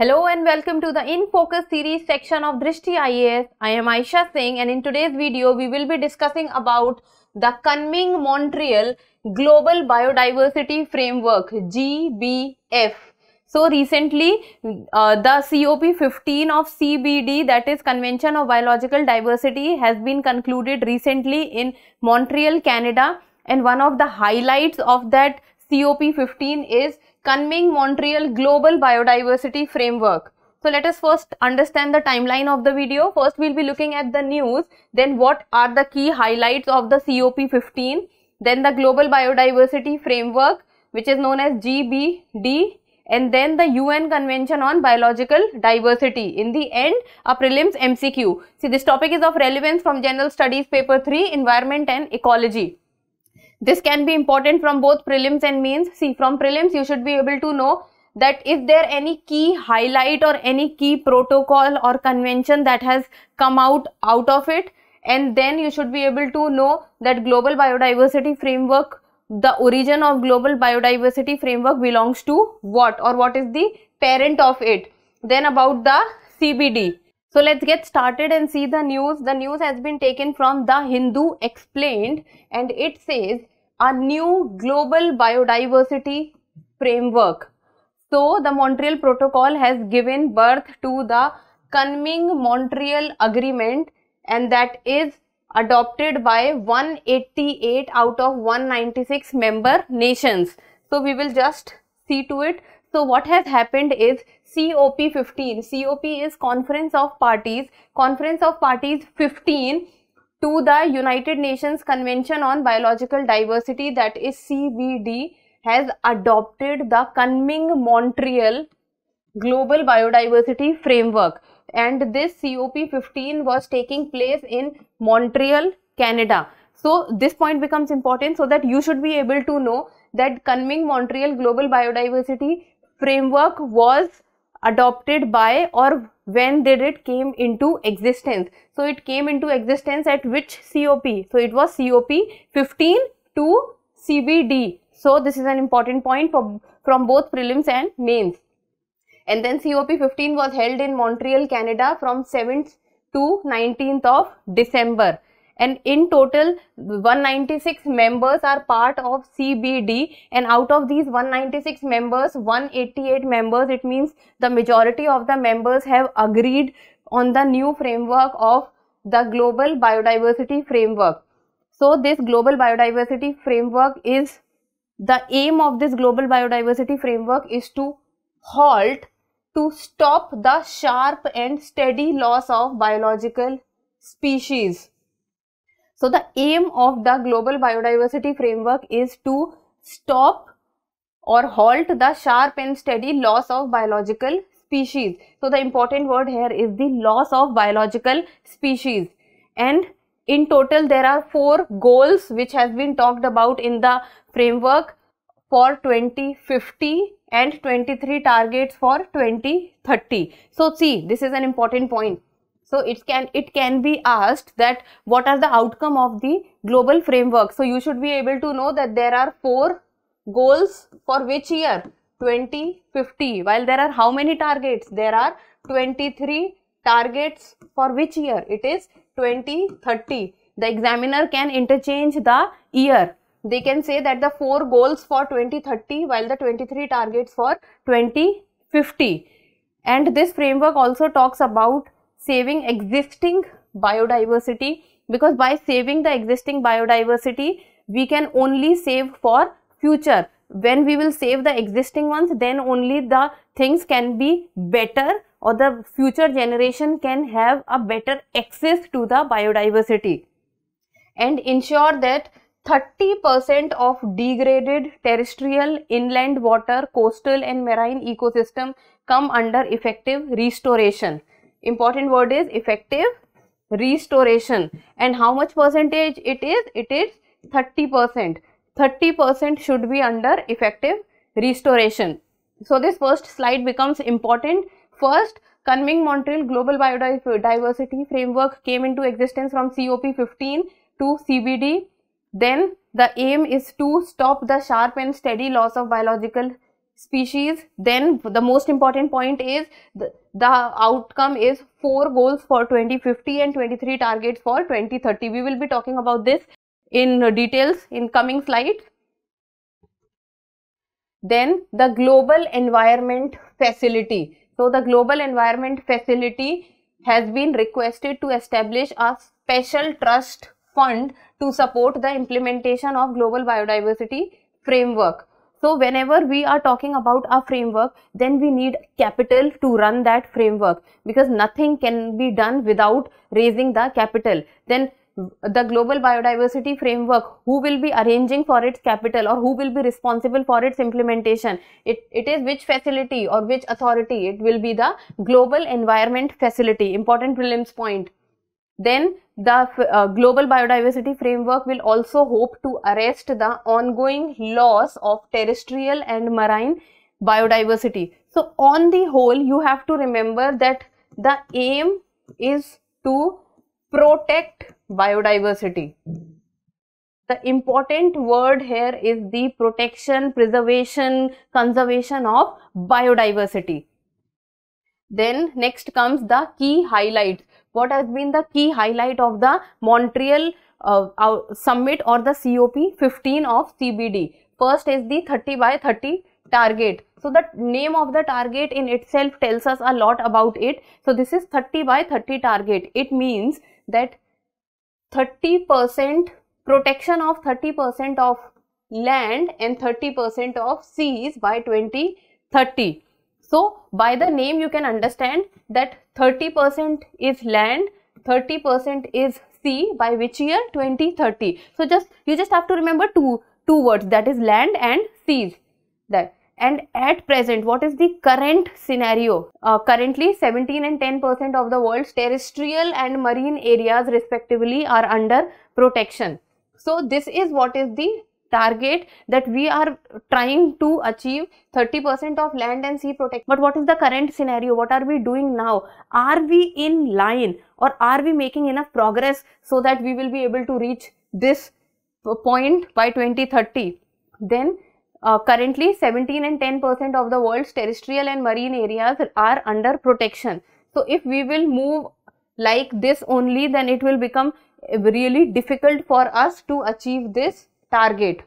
Hello and welcome to the In Focus series section of Drishti IAS. I am Aisha Singh and in today's video we will be discussing about the Kunming Montreal Global Biodiversity Framework GBF. So recently uh, the COP 15 of CBD that is Convention of Biological Diversity has been concluded recently in Montreal, Canada and one of the highlights of that COP 15 is Kunming Montreal Global Biodiversity Framework. So let us first understand the timeline of the video. First we'll be looking at the news, then what are the key highlights of the COP15, then the Global Biodiversity Framework which is known as GBD and then the UN Convention on Biological Diversity. In the end, a prelims MCQ. See this topic is of relevance from General Studies Paper 3 Environment and Ecology. This can be important from both prelims and mains. See, from prelims, you should be able to know that is there any key highlight or any key protocol or convention that has come out out of it and then you should be able to know that global biodiversity framework the origin of global biodiversity framework belongs to what or what is the parent of it then about the cbd so let's get started and see the news. The news has been taken from The Hindu Explained and it says a new global biodiversity framework. So the Montreal Protocol has given birth to the Kunming Montreal Agreement and that is adopted by 188 out of 196 member nations. So we will just see to it. So what has happened is COP15. COP is Conference of Parties. Conference of Parties 15 to the United Nations Convention on Biological Diversity that is CBD has adopted the Kunming-Montreal Global Biodiversity Framework and this COP15 was taking place in Montreal, Canada. So this point becomes important so that you should be able to know that Kunming Montreal Global Biodiversity Framework was adopted by or when did it came into existence so it came into existence at which cop so it was cop 15 to cbd so this is an important point for, from both prelims and mains and then cop 15 was held in montreal canada from 7th to 19th of december and in total 196 members are part of CBD and out of these 196 members 188 members it means the majority of the members have agreed on the new framework of the global biodiversity framework so this global biodiversity framework is the aim of this global biodiversity framework is to halt to stop the sharp and steady loss of biological species so the aim of the global biodiversity framework is to stop or halt the sharp and steady loss of biological species. So the important word here is the loss of biological species and in total there are four goals which has been talked about in the framework for 2050 and 23 targets for 2030. So see this is an important point so it can it can be asked that what are the outcome of the global framework so you should be able to know that there are four goals for which year 2050 while there are how many targets there are 23 targets for which year it is 2030 the examiner can interchange the year they can say that the four goals for 2030 while the 23 targets for 2050 and this framework also talks about saving existing biodiversity because by saving the existing biodiversity we can only save for future when we will save the existing ones then only the things can be better or the future generation can have a better access to the biodiversity and ensure that 30% of degraded terrestrial inland water coastal and marine ecosystem come under effective restoration important word is effective restoration and how much percentage it is it is 30 percent 30 percent should be under effective restoration so this first slide becomes important first Kunming Montreal Global Biodiversity Framework came into existence from COP15 to CBD. Then the aim is to stop the sharp and steady loss of biological species then the most important point is the, the outcome is four goals for 2050 and 23 targets for 2030 we will be talking about this in details in coming slides then the global environment facility so the global environment facility has been requested to establish a special trust fund to support the implementation of global biodiversity framework so whenever we are talking about a framework, then we need capital to run that framework because nothing can be done without raising the capital. Then the global biodiversity framework, who will be arranging for its capital or who will be responsible for its implementation? It, it is which facility or which authority? It will be the global environment facility. Important prelims point. Then the uh, global biodiversity framework will also hope to arrest the ongoing loss of terrestrial and marine biodiversity. So on the whole, you have to remember that the aim is to protect biodiversity. The important word here is the protection, preservation, conservation of biodiversity. Then next comes the key highlights what has been the key highlight of the Montreal uh, summit or the COP 15 of CBD. First is the 30 by 30 target. So the name of the target in itself tells us a lot about it. So this is 30 by 30 target. It means that 30% protection of 30% of land and 30% of seas by 2030. So by the name you can understand that 30% is land, 30% is sea by which year 2030. So just you just have to remember two two words that is land and seas that and at present what is the current scenario uh, currently 17 and 10 percent of the world's terrestrial and marine areas respectively are under protection so this is what is the target that we are trying to achieve 30% of land and sea protect but what is the current scenario what are we doing now are we in line or are we making enough progress so that we will be able to reach this point by 2030 then uh, currently 17 and 10% of the world's terrestrial and marine areas are under protection so if we will move like this only then it will become really difficult for us to achieve this target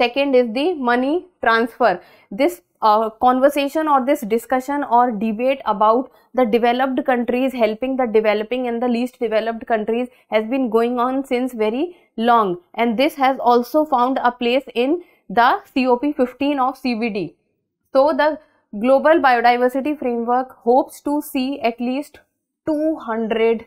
second is the money transfer this uh, conversation or this discussion or debate about the developed countries helping the developing and the least developed countries has been going on since very long and this has also found a place in the COP15 of CBD. So the Global Biodiversity Framework hopes to see at least 200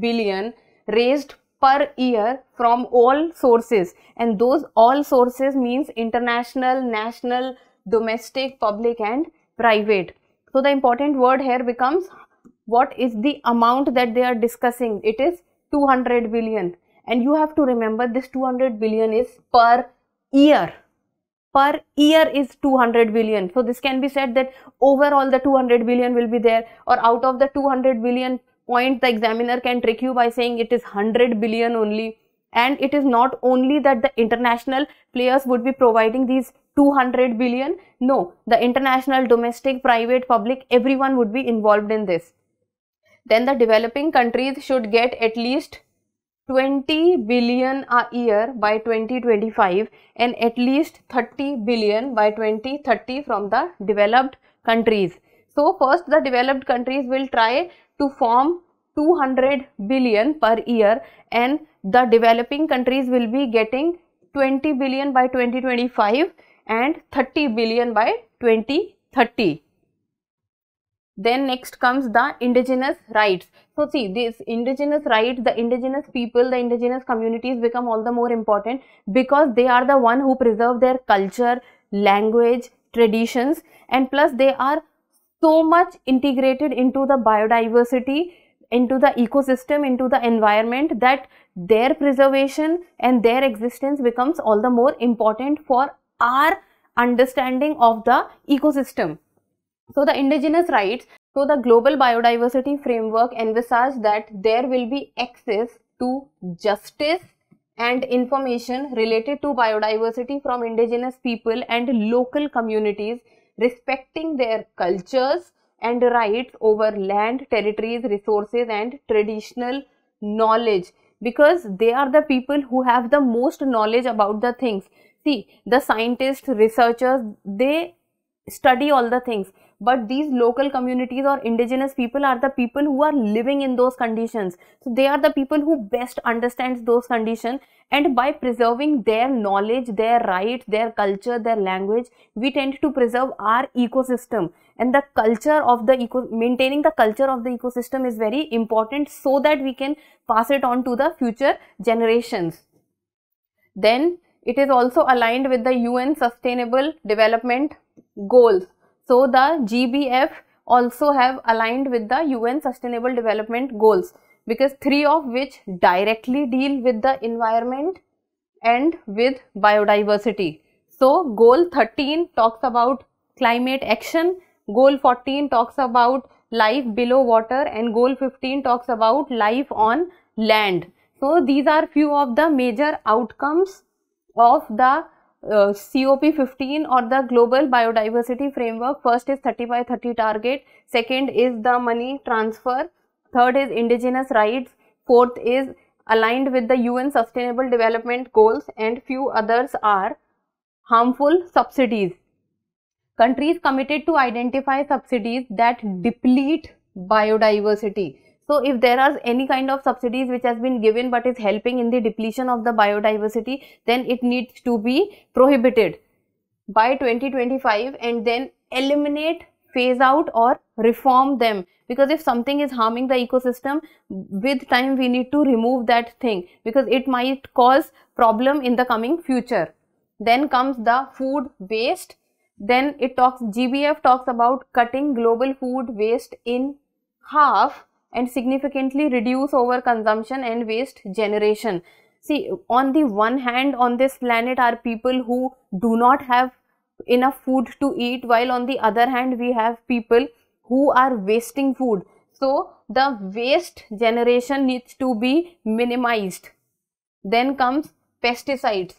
billion raised per year from all sources and those all sources means international, national, domestic, public and private. So the important word here becomes what is the amount that they are discussing. It is 200 billion and you have to remember this 200 billion is per year. Per year is 200 billion. So this can be said that overall the 200 billion will be there or out of the 200 billion point the examiner can trick you by saying it is 100 billion only and it is not only that the international players would be providing these 200 billion no the international domestic private public everyone would be involved in this then the developing countries should get at least 20 billion a year by 2025 and at least 30 billion by 2030 from the developed countries so first the developed countries will try to form 200 billion per year and the developing countries will be getting 20 billion by 2025 and 30 billion by 2030 then next comes the indigenous rights so see this indigenous rights the indigenous people the indigenous communities become all the more important because they are the one who preserve their culture language traditions and plus they are so much integrated into the biodiversity into the ecosystem into the environment that their preservation and their existence becomes all the more important for our understanding of the ecosystem so the indigenous rights so the global biodiversity framework envisages that there will be access to justice and information related to biodiversity from indigenous people and local communities respecting their cultures and rights over land, territories, resources, and traditional knowledge because they are the people who have the most knowledge about the things. See, the scientists, researchers, they study all the things but these local communities or indigenous people are the people who are living in those conditions so they are the people who best understands those conditions and by preserving their knowledge their rights their culture their language we tend to preserve our ecosystem and the culture of the eco maintaining the culture of the ecosystem is very important so that we can pass it on to the future generations then it is also aligned with the un sustainable development goals so the GBF also have aligned with the UN Sustainable Development Goals because three of which directly deal with the environment and with biodiversity. So goal 13 talks about climate action, goal 14 talks about life below water and goal 15 talks about life on land. So these are few of the major outcomes of the uh, COP15 or the Global Biodiversity Framework. First is 30 by 30 target, second is the money transfer, third is indigenous rights, fourth is aligned with the UN Sustainable Development Goals and few others are harmful subsidies. Countries committed to identify subsidies that deplete biodiversity. So if there are any kind of subsidies which has been given but is helping in the depletion of the biodiversity, then it needs to be prohibited by 2025 and then eliminate, phase out or reform them because if something is harming the ecosystem with time we need to remove that thing because it might cause problem in the coming future. Then comes the food waste then it talks gbf talks about cutting global food waste in half and significantly reduce overconsumption and waste generation. See, on the one hand, on this planet are people who do not have enough food to eat, while on the other hand, we have people who are wasting food. So, the waste generation needs to be minimized. Then comes pesticides.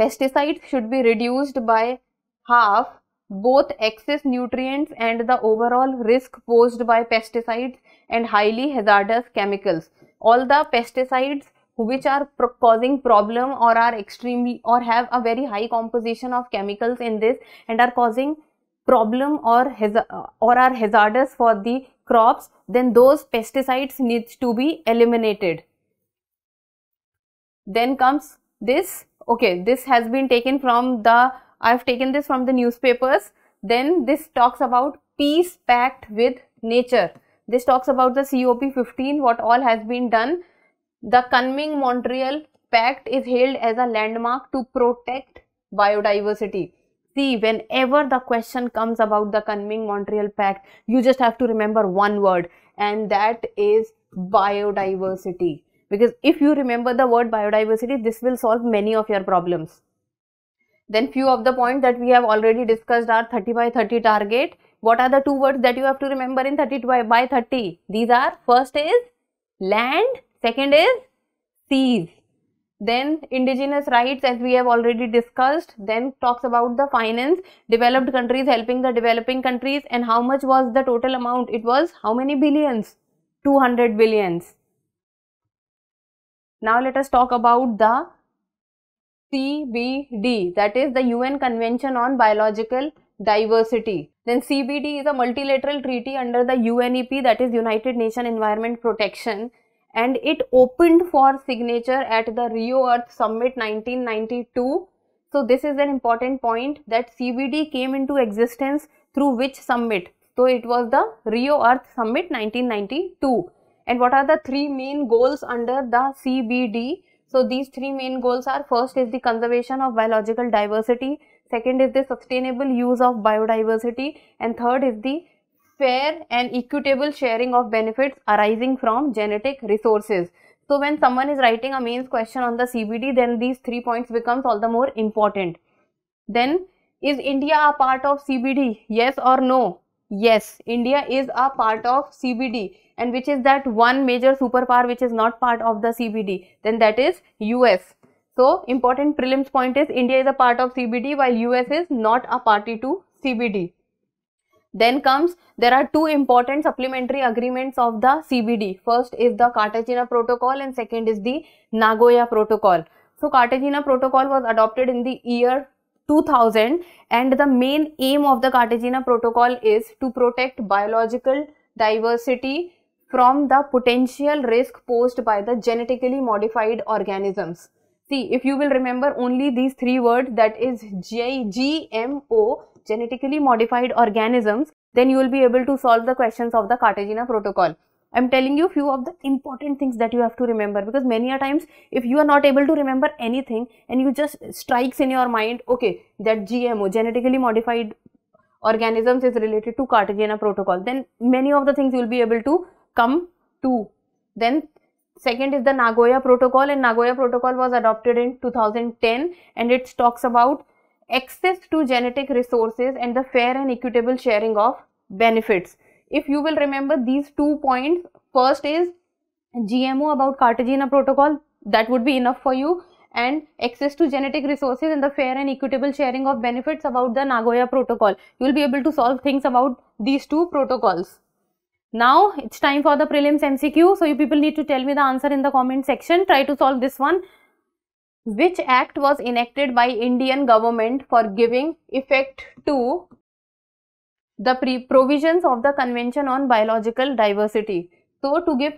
Pesticides should be reduced by half both excess nutrients and the overall risk posed by pesticides and highly hazardous chemicals. All the pesticides which are pro causing problem or are extremely or have a very high composition of chemicals in this and are causing problem or or are hazardous for the crops then those pesticides needs to be eliminated then comes this okay this has been taken from the I have taken this from the newspapers. Then this talks about peace pact with nature. This talks about the COP15, what all has been done. The Kunming-Montreal Pact is hailed as a landmark to protect biodiversity. See, whenever the question comes about the Kunming-Montreal Pact, you just have to remember one word and that is biodiversity. Because if you remember the word biodiversity, this will solve many of your problems. Then few of the points that we have already discussed are 30 by 30 target. What are the two words that you have to remember in 30 by 30? These are first is land, second is seas. Then indigenous rights as we have already discussed. Then talks about the finance, developed countries helping the developing countries and how much was the total amount? It was how many billions? 200 billions. Now let us talk about the CBD, that is the UN Convention on Biological Diversity. Then CBD is a multilateral treaty under the UNEP, that is United Nations Environment Protection, and it opened for signature at the Rio Earth Summit 1992. So this is an important point that CBD came into existence through which summit? So it was the Rio Earth Summit 1992. And what are the three main goals under the CBD? So these three main goals are first is the conservation of biological diversity, second is the sustainable use of biodiversity and third is the fair and equitable sharing of benefits arising from genetic resources. So when someone is writing a mains question on the CBD then these three points becomes all the more important. Then is India a part of CBD? Yes or no? Yes, India is a part of CBD and which is that one major superpower which is not part of the CBD then that is US. So important prelims point is India is a part of CBD while US is not a party to CBD. Then comes there are two important supplementary agreements of the CBD. First is the Cartagena Protocol and second is the Nagoya Protocol. So Cartagena Protocol was adopted in the year 2000 and the main aim of the Cartagena Protocol is to protect biological diversity from the potential risk posed by the genetically modified organisms. See, if you will remember only these three words that is G GMO, genetically modified organisms, then you will be able to solve the questions of the Cartagena protocol. I'm telling you few of the important things that you have to remember because many a times if you are not able to remember anything and you just strikes in your mind, okay, that GMO, genetically modified organisms is related to Cartagena protocol, then many of the things you will be able to come to. Then second is the Nagoya Protocol and Nagoya Protocol was adopted in 2010 and it talks about access to genetic resources and the fair and equitable sharing of benefits. If you will remember these two points, first is GMO about Cartagena Protocol that would be enough for you and access to genetic resources and the fair and equitable sharing of benefits about the Nagoya Protocol. You will be able to solve things about these two protocols. Now it's time for the prelims MCQ. So you people need to tell me the answer in the comment section. Try to solve this one. Which act was enacted by Indian government for giving effect to the provisions of the Convention on Biological Diversity? So to give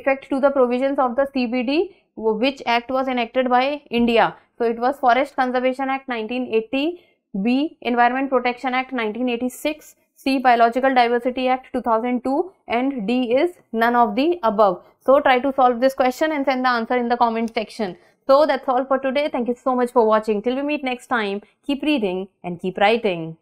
effect to the provisions of the CBD, which act was enacted by India? So it was Forest Conservation Act 1980, B Environment Protection Act 1986, C Biological Diversity Act 2002 and D is none of the above. So try to solve this question and send the answer in the comment section. So that's all for today. Thank you so much for watching. Till we meet next time, keep reading and keep writing.